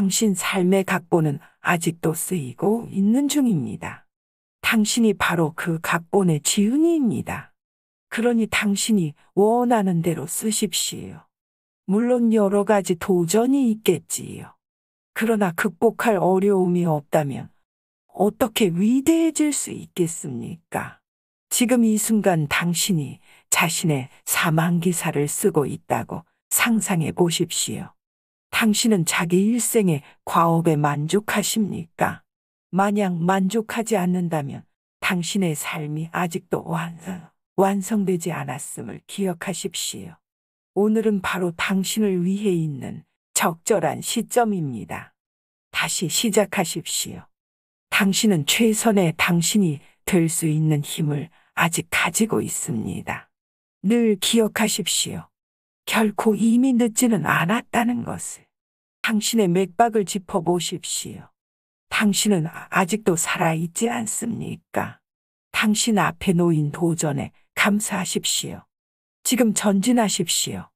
당신 삶의 각본은 아직도 쓰이고 있는 중입니다. 당신이 바로 그 각본의 지은이입니다. 그러니 당신이 원하는 대로 쓰십시오. 물론 여러 가지 도전이 있겠지요. 그러나 극복할 어려움이 없다면 어떻게 위대해질 수 있겠습니까? 지금 이 순간 당신이 자신의 사망기사를 쓰고 있다고 상상해 보십시오. 당신은 자기 일생의 과업에 만족하십니까? 만약 만족하지 않는다면 당신의 삶이 아직도 완성, 완성되지 않았음을 기억하십시오. 오늘은 바로 당신을 위해 있는 적절한 시점입니다. 다시 시작하십시오. 당신은 최선의 당신이 될 수 있는 힘을 아직 가지고 있습니다. 늘 기억하십시오. 결코 이미 늦지는 않았다는 것을. 당신의 맥박을 짚어보십시오. 당신은 아직도 살아있지 않습니까? 당신 앞에 놓인 도전에 감사하십시오. 지금 전진하십시오.